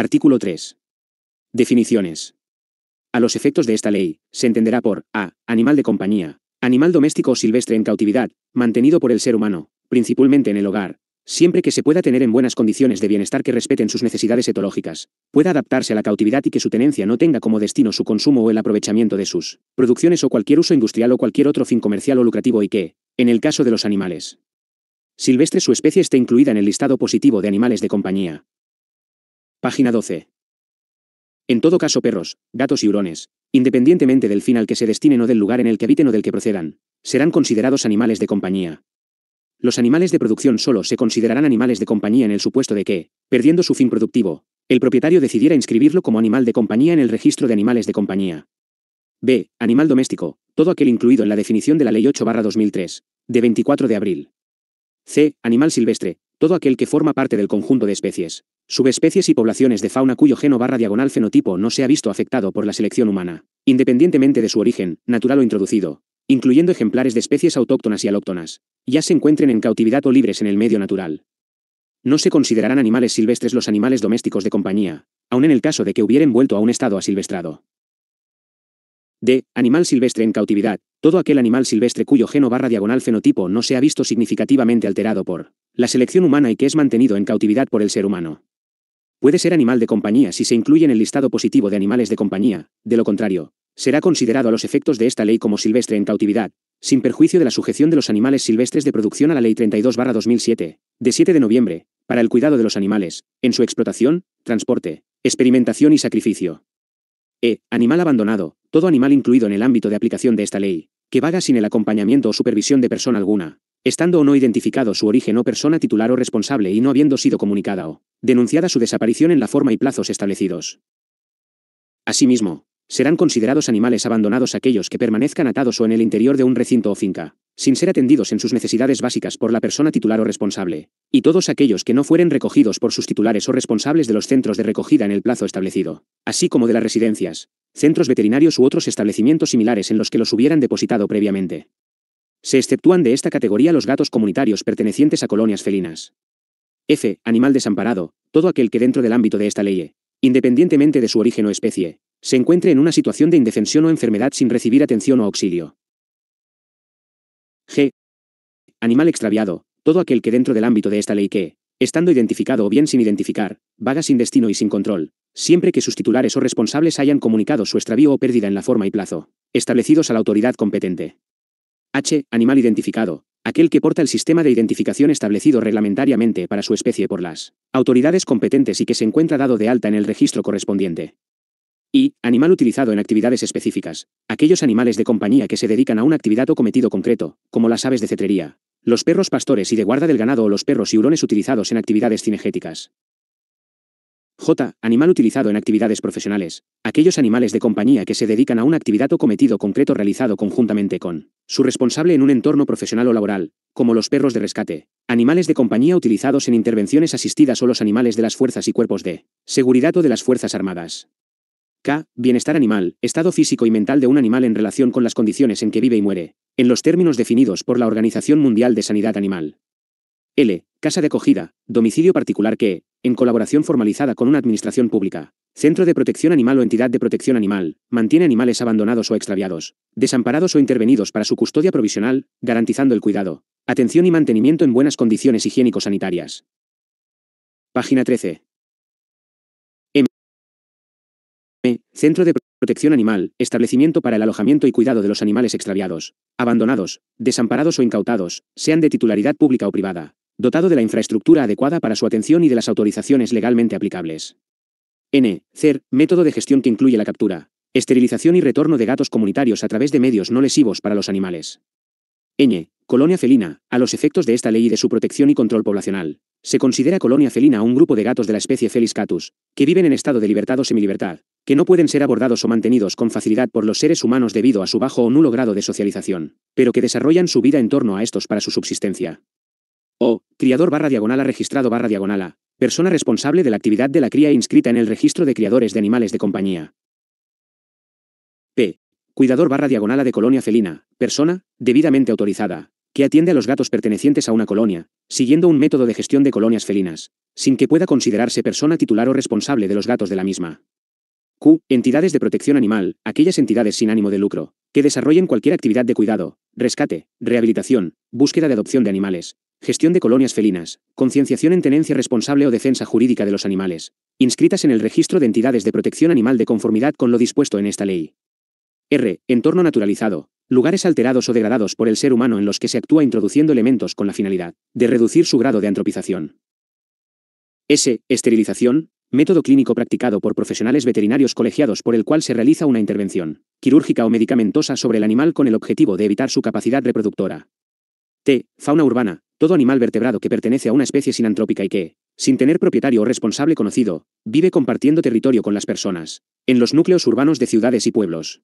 Artículo 3. Definiciones. A los efectos de esta ley, se entenderá por a. Animal de compañía. Animal doméstico o silvestre en cautividad, mantenido por el ser humano, principalmente en el hogar, siempre que se pueda tener en buenas condiciones de bienestar que respeten sus necesidades etológicas, pueda adaptarse a la cautividad y que su tenencia no tenga como destino su consumo o el aprovechamiento de sus producciones o cualquier uso industrial o cualquier otro fin comercial o lucrativo y que, en el caso de los animales silvestres su especie esté incluida en el listado positivo de animales de compañía, Página 12. En todo caso, perros, gatos y hurones, independientemente del fin al que se destinen o del lugar en el que habiten o del que procedan, serán considerados animales de compañía. Los animales de producción solo se considerarán animales de compañía en el supuesto de que, perdiendo su fin productivo, el propietario decidiera inscribirlo como animal de compañía en el registro de animales de compañía. B. Animal doméstico, todo aquel incluido en la definición de la Ley 8-2003, de 24 de abril. C. Animal silvestre, todo aquel que forma parte del conjunto de especies, subespecies y poblaciones de fauna cuyo geno barra diagonal fenotipo no se ha visto afectado por la selección humana, independientemente de su origen, natural o introducido, incluyendo ejemplares de especies autóctonas y alóctonas, ya se encuentren en cautividad o libres en el medio natural. No se considerarán animales silvestres los animales domésticos de compañía, aun en el caso de que hubieran vuelto a un estado asilvestrado. D. Animal silvestre en cautividad, todo aquel animal silvestre cuyo geno barra diagonal fenotipo no se ha visto significativamente alterado por la selección humana y que es mantenido en cautividad por el ser humano. Puede ser animal de compañía si se incluye en el listado positivo de animales de compañía, de lo contrario, será considerado a los efectos de esta ley como silvestre en cautividad, sin perjuicio de la sujeción de los animales silvestres de producción a la Ley 32-2007, de 7 de noviembre, para el cuidado de los animales, en su explotación, transporte, experimentación y sacrificio. E. Animal abandonado, todo animal incluido en el ámbito de aplicación de esta ley, que vaga sin el acompañamiento o supervisión de persona alguna, estando o no identificado su origen o persona titular o responsable y no habiendo sido comunicada o denunciada su desaparición en la forma y plazos establecidos. Asimismo, serán considerados animales abandonados aquellos que permanezcan atados o en el interior de un recinto o finca, sin ser atendidos en sus necesidades básicas por la persona titular o responsable, y todos aquellos que no fueren recogidos por sus titulares o responsables de los centros de recogida en el plazo establecido, así como de las residencias, centros veterinarios u otros establecimientos similares en los que los hubieran depositado previamente. Se exceptúan de esta categoría los gatos comunitarios pertenecientes a colonias felinas. F. Animal desamparado, todo aquel que dentro del ámbito de esta ley, independientemente de su origen o especie, se encuentre en una situación de indefensión o enfermedad sin recibir atención o auxilio. G. Animal extraviado, todo aquel que dentro del ámbito de esta ley que, estando identificado o bien sin identificar, vaga sin destino y sin control, siempre que sus titulares o responsables hayan comunicado su extravío o pérdida en la forma y plazo, establecidos a la autoridad competente. H. Animal identificado. Aquel que porta el sistema de identificación establecido reglamentariamente para su especie por las autoridades competentes y que se encuentra dado de alta en el registro correspondiente. Y, animal utilizado en actividades específicas, aquellos animales de compañía que se dedican a una actividad o cometido concreto, como las aves de cetrería, los perros pastores y de guarda del ganado o los perros y hurones utilizados en actividades cinegéticas. J. Animal utilizado en actividades profesionales. Aquellos animales de compañía que se dedican a una actividad o cometido concreto realizado conjuntamente con su responsable en un entorno profesional o laboral, como los perros de rescate. Animales de compañía utilizados en intervenciones asistidas o los animales de las fuerzas y cuerpos de seguridad o de las Fuerzas Armadas. K. Bienestar animal, estado físico y mental de un animal en relación con las condiciones en que vive y muere, en los términos definidos por la Organización Mundial de Sanidad Animal. L casa de acogida, domicilio particular que, en colaboración formalizada con una administración pública, centro de protección animal o entidad de protección animal, mantiene animales abandonados o extraviados, desamparados o intervenidos para su custodia provisional, garantizando el cuidado, atención y mantenimiento en buenas condiciones higiénico-sanitarias. Página 13. M. Centro de Protección Animal, establecimiento para el alojamiento y cuidado de los animales extraviados, abandonados, desamparados o incautados, sean de titularidad pública o privada, dotado de la infraestructura adecuada para su atención y de las autorizaciones legalmente aplicables. N. CER, método de gestión que incluye la captura, esterilización y retorno de gatos comunitarios a través de medios no lesivos para los animales. N. Colonia felina, a los efectos de esta ley y de su protección y control poblacional. Se considera colonia felina un grupo de gatos de la especie Felis catus, que viven en estado de libertad o semilibertad, que no pueden ser abordados o mantenidos con facilidad por los seres humanos debido a su bajo o nulo grado de socialización, pero que desarrollan su vida en torno a estos para su subsistencia. O, criador barra diagonal a registrado barra diagonal persona responsable de la actividad de la cría inscrita en el registro de criadores de animales de compañía. P. Cuidador barra diagonal de colonia felina, persona, debidamente autorizada, que atiende a los gatos pertenecientes a una colonia, siguiendo un método de gestión de colonias felinas, sin que pueda considerarse persona titular o responsable de los gatos de la misma. Q. Entidades de protección animal, aquellas entidades sin ánimo de lucro, que desarrollen cualquier actividad de cuidado, rescate, rehabilitación, búsqueda de adopción de animales, Gestión de colonias felinas, concienciación en tenencia responsable o defensa jurídica de los animales, inscritas en el registro de entidades de protección animal de conformidad con lo dispuesto en esta ley. R. Entorno naturalizado, lugares alterados o degradados por el ser humano en los que se actúa introduciendo elementos con la finalidad de reducir su grado de antropización. S. Esterilización, método clínico practicado por profesionales veterinarios colegiados por el cual se realiza una intervención quirúrgica o medicamentosa sobre el animal con el objetivo de evitar su capacidad reproductora, T. Fauna urbana. Todo animal vertebrado que pertenece a una especie sinantrópica y que, sin tener propietario o responsable conocido, vive compartiendo territorio con las personas, en los núcleos urbanos de ciudades y pueblos.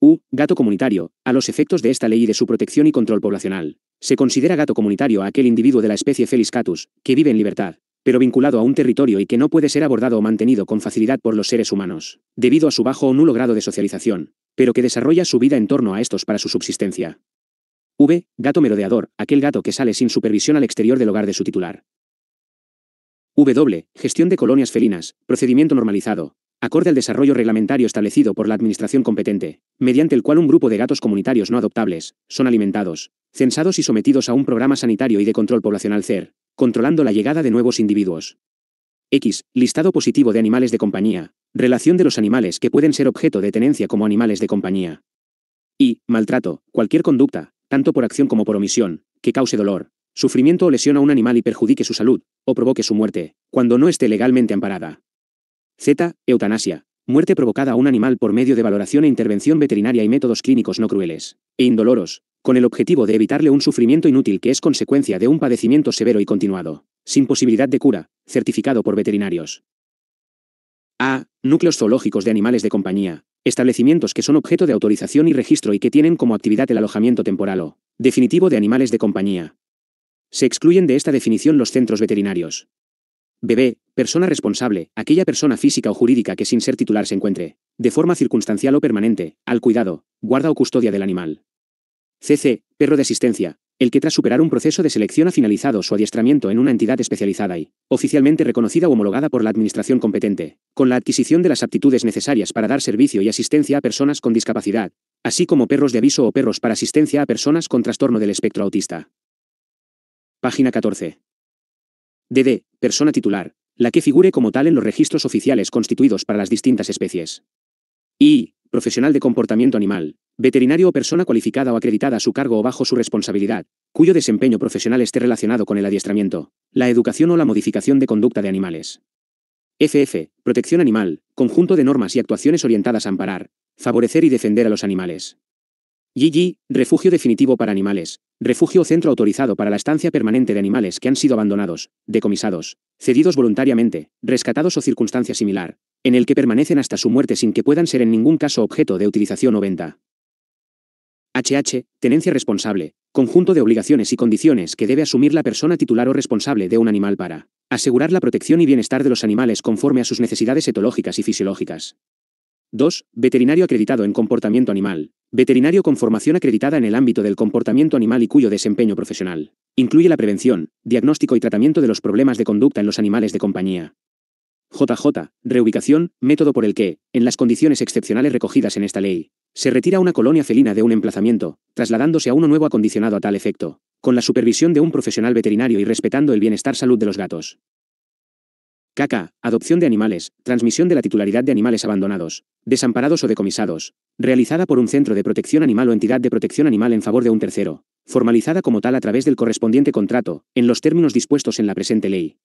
U. Gato comunitario, a los efectos de esta ley y de su protección y control poblacional. Se considera gato comunitario a aquel individuo de la especie Felis catus, que vive en libertad, pero vinculado a un territorio y que no puede ser abordado o mantenido con facilidad por los seres humanos, debido a su bajo o nulo grado de socialización, pero que desarrolla su vida en torno a estos para su subsistencia. V. Gato merodeador, aquel gato que sale sin supervisión al exterior del hogar de su titular. W. Gestión de colonias felinas, procedimiento normalizado, acorde al desarrollo reglamentario establecido por la Administración competente, mediante el cual un grupo de gatos comunitarios no adoptables son alimentados, censados y sometidos a un programa sanitario y de control poblacional CER, controlando la llegada de nuevos individuos. X. Listado positivo de animales de compañía. Relación de los animales que pueden ser objeto de tenencia como animales de compañía y maltrato, cualquier conducta, tanto por acción como por omisión, que cause dolor, sufrimiento o lesión a un animal y perjudique su salud, o provoque su muerte, cuando no esté legalmente amparada. Z. Eutanasia. Muerte provocada a un animal por medio de valoración e intervención veterinaria y métodos clínicos no crueles, e indoloros, con el objetivo de evitarle un sufrimiento inútil que es consecuencia de un padecimiento severo y continuado, sin posibilidad de cura, certificado por veterinarios. A. Núcleos zoológicos de animales de compañía, establecimientos que son objeto de autorización y registro y que tienen como actividad el alojamiento temporal o definitivo de animales de compañía. Se excluyen de esta definición los centros veterinarios. Bebé, persona responsable, aquella persona física o jurídica que sin ser titular se encuentre, de forma circunstancial o permanente, al cuidado, guarda o custodia del animal. CC, perro de asistencia, el que tras superar un proceso de selección ha finalizado su adiestramiento en una entidad especializada y, oficialmente reconocida o homologada por la Administración competente, con la adquisición de las aptitudes necesarias para dar servicio y asistencia a personas con discapacidad, así como perros de aviso o perros para asistencia a personas con trastorno del espectro autista. Página 14. DD, persona titular, la que figure como tal en los registros oficiales constituidos para las distintas especies y profesional de comportamiento animal, veterinario o persona cualificada o acreditada a su cargo o bajo su responsabilidad, cuyo desempeño profesional esté relacionado con el adiestramiento, la educación o la modificación de conducta de animales. FF, protección animal, conjunto de normas y actuaciones orientadas a amparar, favorecer y defender a los animales. GG, refugio definitivo para animales, refugio o centro autorizado para la estancia permanente de animales que han sido abandonados, decomisados, cedidos voluntariamente, rescatados o circunstancia similar, en el que permanecen hasta su muerte sin que puedan ser en ningún caso objeto de utilización o venta. HH, tenencia responsable, conjunto de obligaciones y condiciones que debe asumir la persona titular o responsable de un animal para asegurar la protección y bienestar de los animales conforme a sus necesidades etológicas y fisiológicas. 2. Veterinario acreditado en comportamiento animal. Veterinario con formación acreditada en el ámbito del comportamiento animal y cuyo desempeño profesional incluye la prevención, diagnóstico y tratamiento de los problemas de conducta en los animales de compañía, JJ, reubicación, método por el que, en las condiciones excepcionales recogidas en esta ley, se retira una colonia felina de un emplazamiento, trasladándose a uno nuevo acondicionado a tal efecto, con la supervisión de un profesional veterinario y respetando el bienestar salud de los gatos. KK. Adopción de animales, transmisión de la titularidad de animales abandonados, desamparados o decomisados, realizada por un centro de protección animal o entidad de protección animal en favor de un tercero, formalizada como tal a través del correspondiente contrato, en los términos dispuestos en la presente ley.